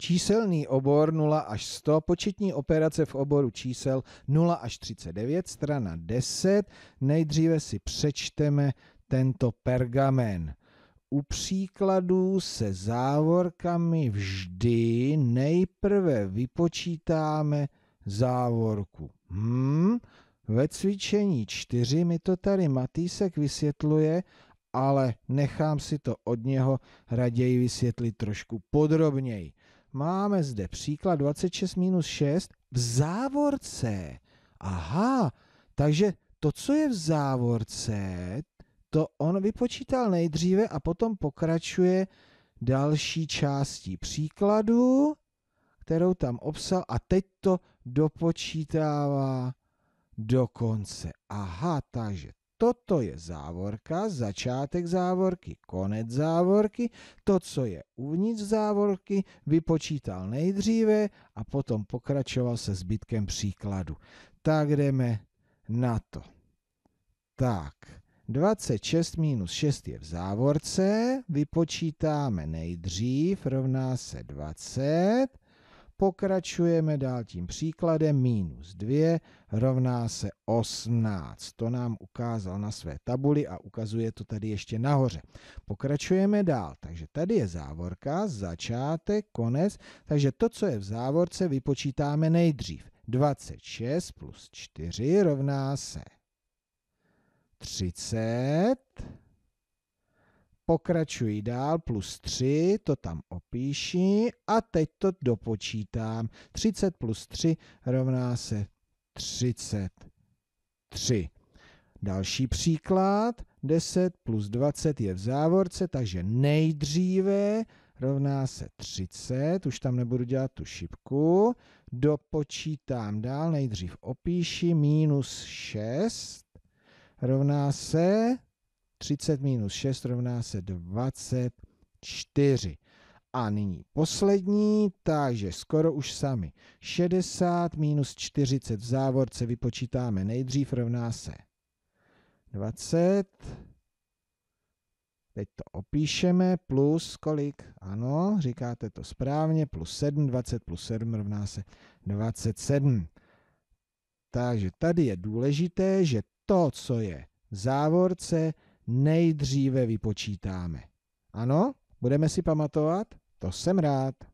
Číselný obor 0 až 100, početní operace v oboru čísel 0 až 39, strana 10. Nejdříve si přečteme tento pergamen. U příkladů se závorkami vždy nejprve vypočítáme závorku. Hmm, ve cvičení 4 mi to tady Matýsek vysvětluje, ale nechám si to od něho raději vysvětlit trošku podrobněji máme zde příklad 26 minus 6 v závorce. Aha, takže to, co je v závorce, to on vypočítal nejdříve a potom pokračuje další částí příkladu, kterou tam obsal a teď to dopočítává do konce. Aha, takže Toto je závorka, začátek závorky, konec závorky. To, co je uvnitř závorky, vypočítal nejdříve a potom pokračoval se zbytkem příkladu. Tak jdeme na to. Tak, 26 minus 6 je v závorce, vypočítáme nejdřív, rovná se 20 pokračujeme dál tím příkladem. Minus 2 rovná se 18. To nám ukázal na své tabuli a ukazuje to tady ještě nahoře. Pokračujeme dál. Takže tady je závorka, začátek, konec. Takže to, co je v závorce, vypočítáme nejdřív. 26 plus 4 rovná se 30 pokračuji dál, plus 3, to tam opíši a teď to dopočítám. 30 plus 3 rovná se 33. Další příklad, 10 plus 20 je v závorce, takže nejdříve rovná se 30, už tam nebudu dělat tu šipku, dopočítám dál, nejdřív opíši, minus 6 rovná se 30 minus 6 rovná se 24. A nyní poslední, takže skoro už sami. 60 minus 40 v závorce vypočítáme nejdřív, rovná se 20. Teď to opíšeme, plus kolik? Ano, říkáte to správně, plus 7, 20 plus 7 rovná se 27. Takže tady je důležité, že to, co je v závorce, nejdříve vypočítáme. Ano, budeme si pamatovat? To jsem rád.